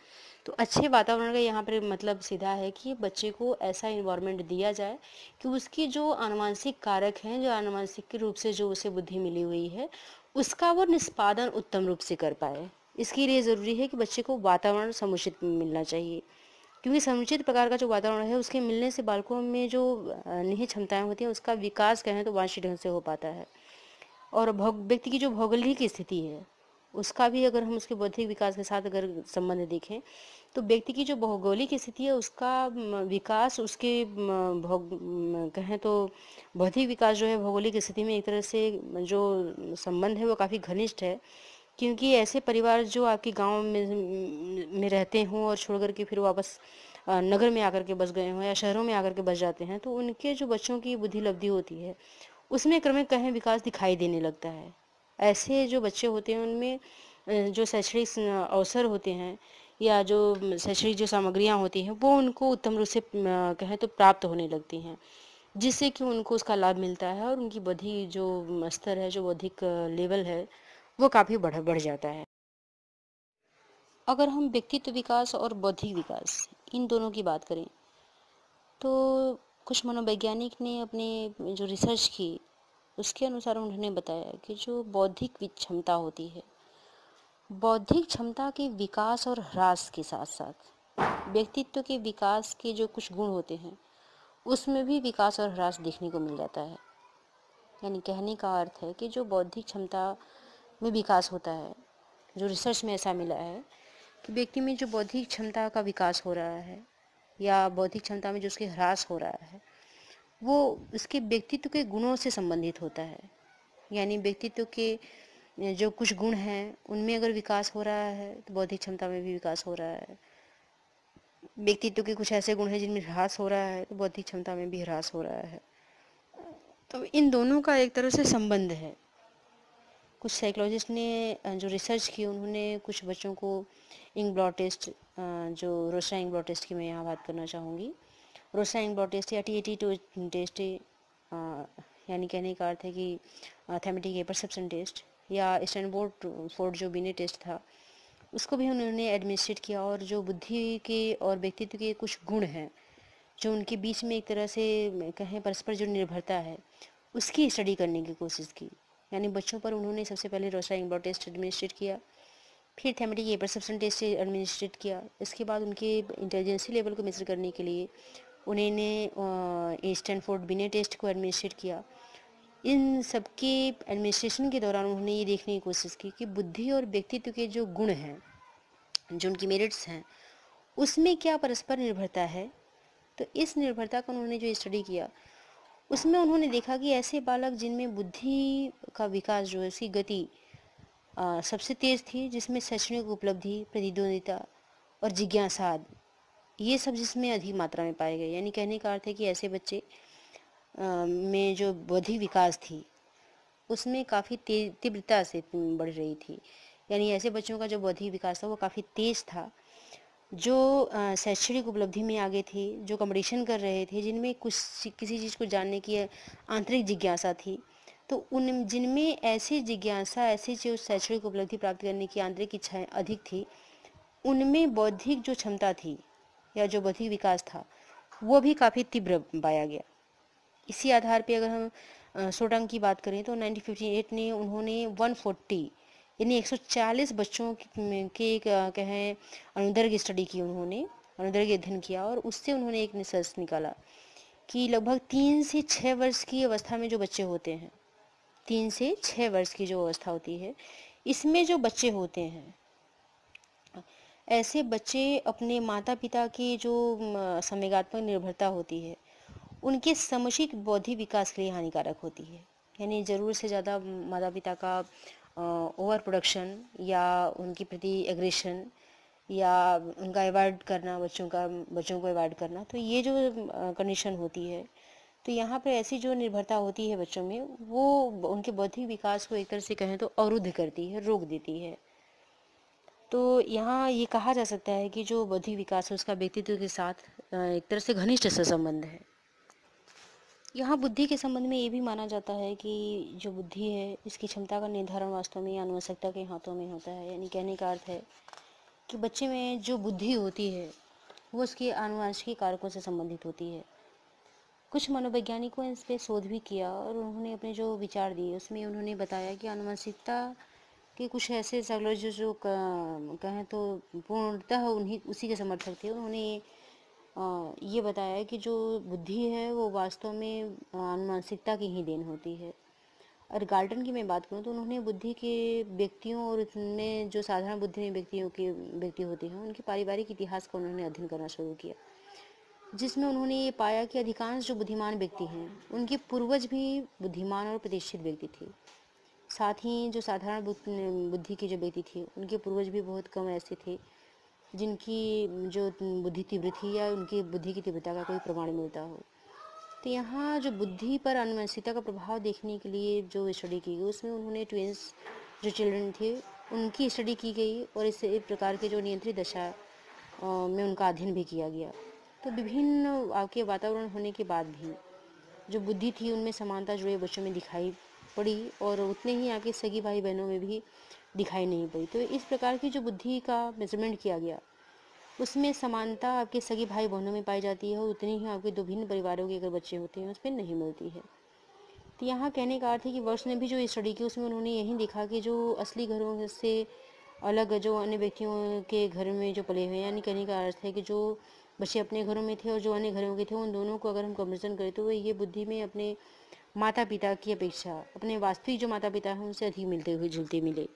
तो अच्छे वातावरण का यहाँ पर मतलब सीधा है कि बच्चे को ऐसा इन्वायरमेंट दिया जाए कि उसकी जो आनुवंशिक कारक हैं जो आनुवंशिक रूप से जो उसे बुद्धि मिली हुई है उसका वो निष्पादन उत्तम रूप से कर पाए इसके लिए ज़रूरी है कि बच्चे को वातावरण समुचित मिलना चाहिए क्योंकि समुचित प्रकार का जो वातावरण है उसके मिलने से बालकों में जो निहित क्षमताएं होती हैं उसका विकास कहें तो वांछित ढंग से हो पाता है और व्यक्ति की जो भौगोलिक स्थिति है उसका भी अगर हम उसके बौद्धिक विकास के साथ अगर संबंध देखें तो व्यक्ति की जो भौगोलिक स्थिति है उसका विकास उसके भौग कहें तो बौद्धिक विकास जो है भौगोलिक स्थिति में एक तरह से जो संबंध है वो काफ़ी घनिष्ठ है क्योंकि ऐसे परिवार जो आपके गांव में में रहते हों और छोड़ कर के फिर वापस नगर में आकर के बस गए हों या शहरों में आकर के बस जाते हैं तो उनके जो बच्चों की बुद्धि लब्धि होती है उसमें क्रमिक कहें विकास दिखाई देने लगता है ऐसे जो बच्चे होते हैं उनमें जो शैक्षणिक अवसर होते हैं या जो शैक्षणिक जो सामग्रियाँ होती हैं वो उनको उत्तम रूप से कहें तो प्राप्त होने लगती हैं जिससे कि उनको उसका लाभ मिलता है और उनकी बौद्धिक जो स्तर है जो बौद्धिक लेवल है वो काफ़ी बढ़ बढ़ जाता है अगर हम व्यक्तित्व विकास और बौद्धिक विकास इन दोनों की बात करें तो कुछ मनोवैज्ञानिक ने अपने जो रिसर्च की उसके अनुसार उन्होंने बताया कि जो बौद्धिक क्षमता होती है बौद्धिक क्षमता के विकास और ह्रास के साथ साथ व्यक्तित्व के विकास के जो कुछ गुण होते हैं उसमें भी विकास और ह्रास देखने को मिल जाता है यानी कहने का अर्थ है कि जो बौद्धिक क्षमता में विकास होता है जो रिसर्च में ऐसा मिला है कि व्यक्ति में जो बौद्धिक क्षमता का विकास हो रहा है या बौद्धिक क्षमता में जो उसके ह्रास हो रहा है वो उसके व्यक्तित्व के गुणों से संबंधित होता है यानी व्यक्तित्व के जो कुछ गुण हैं उनमें अगर विकास हो रहा है तो बौद्धिक क्षमता में भी विकास हो रहा है व्यक्तित्व के कुछ ऐसे गुण हैं जिनमें ह्रास हो रहा है तो बौद्धिक क्षमता में भी ह्रास हो रहा है तो इन दोनों का एक तरह से संबंध है कुछ साइकोलॉजिस्ट ने जो रिसर्च की उन्होंने कुछ बच्चों को इंग ब्लॉड टेस्ट जो रोसा इंक ब्लॉड टेस्ट की मैं यहाँ बात करना चाहूँगी रोसा इंक ब्लॉड टेस्ट या टी ए टी टेस्ट यानी कहने का अर्थ है कि थेमेटिक ए परसेप्शन टेस्ट या बोर्ड फोर्ड जो बीने टेस्ट था उसको भी उन्होंने एडमिनिस्ट्रेट किया और जो बुद्धि के और व्यक्तित्व के कुछ गुण हैं जो उनके बीच में एक तरह से कहें परस्पर जो निर्भरता है उसकी स्टडी करने की कोशिश की यानी बच्चों पर उन्होंने सबसे पहले रोसा इंगब्लॉट टेस्ट एडमिनिस्ट्रेट किया फिर थेमेटिक ए टेस्ट एडमिनिस्ट्रेट किया इसके बाद उनके इंटेलिजेंसी लेवल को मेजर करने के लिए उन्होंने स्टैनफोर्ड बिने टेस्ट को एडमिनिस्ट्रेट किया इन सबके एडमिनिस्ट्रेशन के दौरान उन्होंने ये देखने की कोशिश की कि बुद्धि और व्यक्तित्व के जो गुण हैं जो उनकी मेरिट्स हैं उसमें क्या परस्पर निर्भरता है तो इस निर्भरता को उन्होंने जो स्टडी किया उसमें उन्होंने देखा कि ऐसे बालक जिनमें बुद्धि का विकास जो है उसकी गति सबसे तेज थी जिसमें शैक्षणिक उपलब्धि प्रतिद्वंदिता और जिज्ञासाद ये सब जिसमें अधिक मात्रा में पाए गए यानी कहने का अर्थ है कि ऐसे बच्चे आ, में जो बौद्धिक विकास थी उसमें काफ़ी तीव्रता से बढ़ रही थी यानी ऐसे बच्चों का जो बौद्धिक विकास था वो काफ़ी तेज था जो शैक्षणिक उपलब्धि में आगे थे जो कम्पटिशन कर रहे थे जिनमें कुछ किसी चीज़ को जानने की आंतरिक जिज्ञासा थी तो उन जिनमें ऐसी जिज्ञासा ऐसी जो शैक्षणिक उपलब्धि प्राप्त करने की आंतरिक इच्छाएं अधिक थी उनमें बौद्धिक जो क्षमता थी या जो बौद्धिक विकास था वो भी काफ़ी तीव्र पाया गया इसी आधार पर अगर हम सोडंग की बात करें तो 1958 ने उन्होंने 140 यानी 140 बच्चों के कहें अनुदर्ग स्टडी की उन्होंने अनुदर्ग अध्ययन किया और उससे उन्होंने एक निष्कर्ष निकाला कि लगभग तीन से छः वर्ष की अवस्था में जो बच्चे होते हैं तीन से छः वर्ष की जो अवस्था होती है इसमें जो बच्चे होते हैं ऐसे बच्चे अपने माता पिता की जो संवेगात्मक निर्भरता होती है उनके समुचित बौद्धिक विकास के लिए हानिकारक होती है यानी ज़रूर से ज़्यादा माता पिता का ओवर प्रोडक्शन या उनके प्रति एग्रेशन या उनका अवॉइड करना बच्चों का बच्चों को अवॉइड करना तो ये जो कंडीशन होती है तो यहाँ पर ऐसी जो निर्भरता होती है बच्चों में वो उनके बौद्धिक विकास को एक तरह से कहें तो अवरुद्ध करती है रोक देती है तो यहाँ ये कहा जा सकता है कि जो बौद्धिक विकास है उसका व्यक्तित्व के साथ एक तरह से घनिष्ठ संबंध है यहाँ बुद्धि के संबंध में ये भी माना जाता है कि जो बुद्धि है इसकी क्षमता का निर्धारण वास्तव में अनुवश्यकता के हाथों में होता है यानी कहने का अर्थ है कि बच्चे में जो बुद्धि होती है वो उसके अनुवांशिक कारकों से संबंधित होती है कुछ मनोवैज्ञानिकों ने इस पर शोध भी किया और उन्होंने अपने जो विचार दिए उसमें उन्होंने बताया कि अनुवांशिकता के कुछ ऐसे जो जो कहें तो पूर्णतः उन्हीं उसी के समर्थक थे उन्होंने ये बताया कि जो बुद्धि है वो वास्तव में मानसिकता की ही देन होती है और गार्डन की मैं बात करूँ तो उन्होंने बुद्धि के व्यक्तियों और उनमें जो साधारण बुद्धि में व्यक्तियों के व्यक्ति होते हैं उनके पारिवारिक इतिहास का उन्होंने अध्ययन करना शुरू किया जिसमें उन्होंने ये पाया कि अधिकांश जो बुद्धिमान व्यक्ति हैं उनके पूर्वज भी बुद्धिमान और प्रतिष्ठित व्यक्ति थे साथ ही जो साधारण बुद्धि के जो व्यक्ति थे उनके पूर्वज भी बहुत कम ऐसे थे जिनकी जो बुद्धि तीव्र थी या उनकी बुद्धि की तीव्रता का कोई प्रमाण मिलता हो तो यहाँ जो बुद्धि पर अनुवंशिकता का प्रभाव देखने के लिए जो स्टडी की गई उसमें उन्होंने ट्विंस जो चिल्ड्रन थे उनकी स्टडी की गई और इस प्रकार के जो नियंत्रित दशा में उनका अध्ययन भी किया गया तो विभिन्न आपके वातावरण होने के बाद भी जो बुद्धि थी उनमें समानता जुड़े बच्चों में दिखाई पड़ी और उतने ही आपके सगी भाई बहनों में भी दिखाई नहीं पड़ी तो इस प्रकार की जो बुद्धि का मेजरमेंट किया गया उसमें समानता आपके सगे भाई बहनों में पाई जाती है और उतनी ही आपके दो भिन्न परिवारों के अगर बच्चे होते हैं उसमें नहीं मिलती है तो यहाँ कहने का अर्थ है कि वर्ष ने भी जो स्टडी की उसमें उन्होंने यही देखा कि जो असली घरों से अलग जो अन्य व्यक्तियों के घर में जो पले हुए हैं यानी कहने का अर्थ है कि जो बच्चे अपने घरों में थे और जो अन्य घरों के थे उन दोनों को अगर हम कंपेरिजन करें तो ये बुद्धि में अपने माता पिता की अपेक्षा अपने वास्तविक जो माता पिता हैं उनसे अधिक मिलते हुए जुलते मिले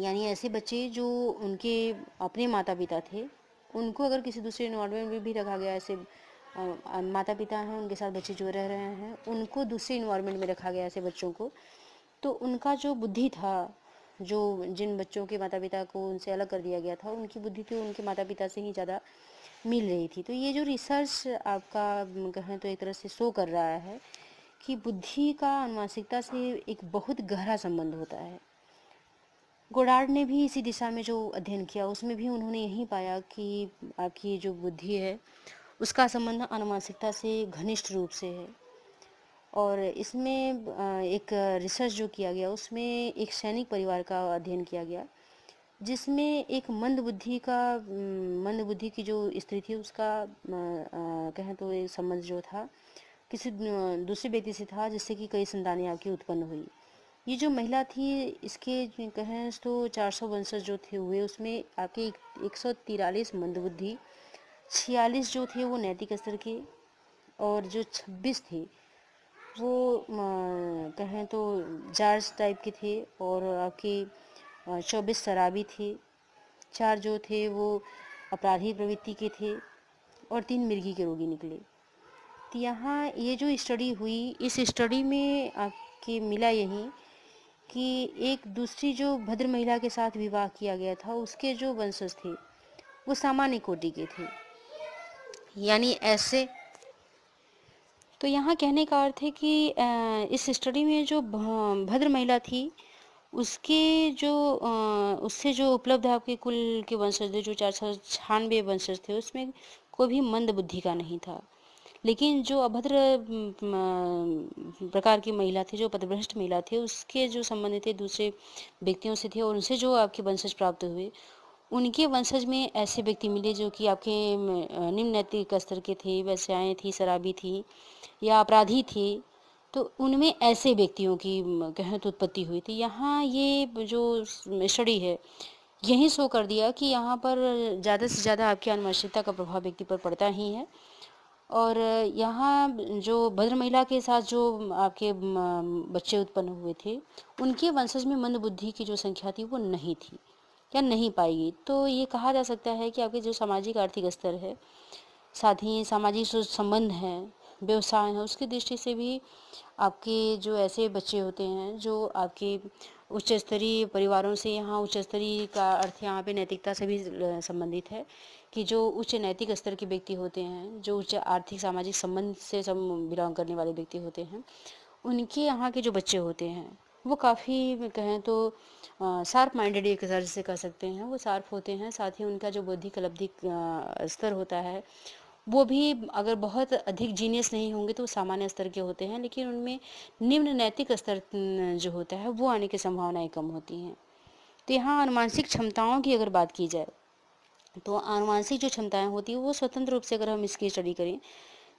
यानी ऐसे बच्चे जो उनके अपने माता पिता थे उनको अगर किसी दूसरे इन्वायरमेंट में भी रखा गया ऐसे माता पिता हैं उनके साथ बच्चे जो रह रहे हैं उनको दूसरे इन्वायरमेंट में रखा गया ऐसे बच्चों को तो उनका जो बुद्धि था जो जिन बच्चों के माता पिता को उनसे अलग कर दिया गया था उनकी बुद्धि तो उनके माता पिता से ही ज़्यादा मिल रही थी तो ये जो रिसर्च आपका कहें तो एक तरह से शो कर रहा है कि बुद्धि का अनुवांशिकता से एक बहुत गहरा संबंध होता है गोडार्ड ने भी इसी दिशा में जो अध्ययन किया उसमें भी उन्होंने यही पाया कि आपकी जो बुद्धि है उसका संबंध अनुमानसिकता से घनिष्ठ रूप से है और इसमें एक रिसर्च जो किया गया उसमें एक सैनिक परिवार का अध्ययन किया गया जिसमें एक मंद बुद्धि का मंद बुद्धि की जो स्त्री थी उसका कहें तो संबंध जो था किसी दूसरे व्यक्ति से था जिससे कि कई संतानें आपकी उत्पन्न हुई ये जो महिला थी इसके कहें तो चार सौ बनसठ जो थे हुए उसमें आपके एक सौ तिरालीस मंदबुद्धि छियालीस जो थे वो नैतिक स्तर के और जो छब्बीस थे वो कहें तो जार्ज टाइप के थे और आपके चौबीस शराबी थे चार जो थे वो अपराधी प्रवृत्ति के थे और तीन मिर्गी के रोगी निकले तो यहाँ ये जो स्टडी हुई इस स्टडी में आपके मिला यही कि एक दूसरी जो भद्र महिला के साथ विवाह किया गया था उसके जो वंशज थे वो सामान्य कोटि के थे यानी ऐसे तो यहाँ कहने का अर्थ है कि इस स्टडी में जो भद्र महिला थी उसके जो उससे जो उपलब्ध आपके कुल के वंशज थे जो चार सौ छानवे वंशज थे उसमें कोई भी मंद बुद्धि का नहीं था लेकिन जो अभद्र प्रकार की महिला थी जो पदभ्रष्ट महिला थी उसके जो संबंधित थे दूसरे व्यक्तियों से थे और उनसे जो आपके वंशज प्राप्त हुए उनके वंशज में ऐसे व्यक्ति मिले जो कि आपके निम्न नैतिक स्तर के थे वैश्याएँ थी शराबी थी या अपराधी थी तो उनमें ऐसे व्यक्तियों की कहें तो उत्पत्ति हुई थी यहाँ ये जो स्टडी है यही शो कर दिया कि यहाँ पर ज़्यादा से ज़्यादा आपकी अनुवंशिकता का प्रभाव व्यक्ति पर पड़ता ही है और यहाँ जो भद्र महिला के साथ जो आपके बच्चे उत्पन्न हुए थे उनके वंशज में मंदबुद्धि की जो संख्या थी वो नहीं थी या नहीं पाई तो ये कहा जा सकता है कि आपके जो सामाजिक आर्थिक स्तर है साथ ही सामाजिक जो संबंध हैं व्यवसाय हैं उसकी दृष्टि से भी आपके जो ऐसे बच्चे होते हैं जो आपके उच्च स्तरीय परिवारों से यहाँ उच्च स्तरीय का अर्थ यहाँ पे नैतिकता से भी संबंधित है कि जो उच्च नैतिक स्तर के व्यक्ति होते हैं जो उच्च आर्थिक सामाजिक संबंध से सब बिलोंग करने वाले व्यक्ति होते हैं उनके यहाँ के जो बच्चे होते हैं वो काफ़ी कहें तो शार्प माइंडेड एक तरह से कह सकते हैं वो शार्प होते हैं साथ ही उनका जो बौद्धिक लब्धिक स्तर होता है वो भी अगर बहुत अधिक जीनियस नहीं होंगे तो सामान्य स्तर के होते हैं लेकिन उनमें निम्न नैतिक स्तर जो होता है वो आने की संभावनाएं कम होती हैं तो यहाँ अनुमानसिक क्षमताओं की अगर बात की जाए तो आनुवांशिक जो क्षमताएं होती है वो स्वतंत्र रूप से अगर हम इसकी स्टडी करें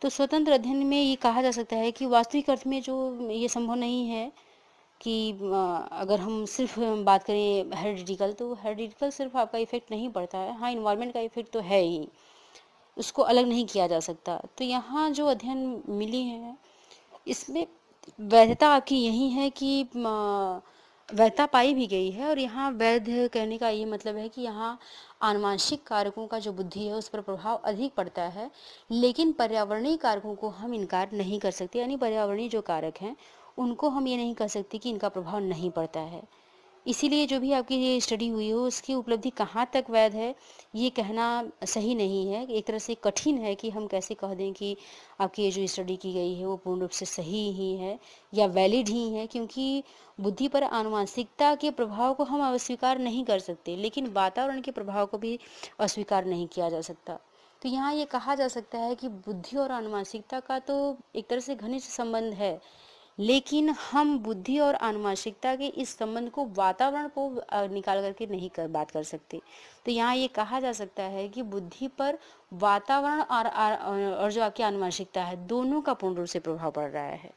तो स्वतंत्र अध्ययन में ये कहा जा सकता है कि वास्तविक अर्थ में जो ये संभव नहीं है कि अगर हम सिर्फ बात करें हेरिडिटिकल तो हेरिडिटिकल सिर्फ आपका इफेक्ट नहीं पड़ता है हाँ इन्वायरमेंट का इफेक्ट तो है ही उसको अलग नहीं किया जा सकता तो यहाँ जो अध्ययन मिली है इसमें वैधता आपकी यही है कि वैधता पाई भी गई है और यहाँ वैध कहने का ये मतलब है कि यहाँ आनुवांशिक कारकों का जो बुद्धि है उस पर प्रभाव अधिक पड़ता है लेकिन पर्यावरणीय कारकों को हम इनकार नहीं कर सकते यानी पर्यावरणीय जो कारक हैं उनको हम ये नहीं कर सकते कि इनका प्रभाव नहीं पड़ता है इसीलिए जो भी आपकी ये स्टडी हुई हो उसकी उपलब्धि कहाँ तक वैध है ये कहना सही नहीं है एक तरह से कठिन है कि हम कैसे कह दें कि आपकी ये जो स्टडी की गई है वो पूर्ण रूप से सही ही है या वैलिड ही है क्योंकि बुद्धि पर आनुवांशिकता के प्रभाव को हम अस्वीकार नहीं कर सकते लेकिन वातावरण के प्रभाव को भी अस्वीकार नहीं किया जा सकता तो यहाँ ये कहा जा सकता है कि बुद्धि और आनुवांशिकता का तो एक तरह से घनिष्ठ संबंध है लेकिन हम बुद्धि और आनुवंशिकता के इस संबंध को वातावरण को निकाल करके नहीं कर बात कर सकते तो यहाँ ये कहा जा सकता है कि बुद्धि पर वातावरण और और जो आपकी आनुवंशिकता है दोनों का पूर्ण रूप से प्रभाव पड़ रहा है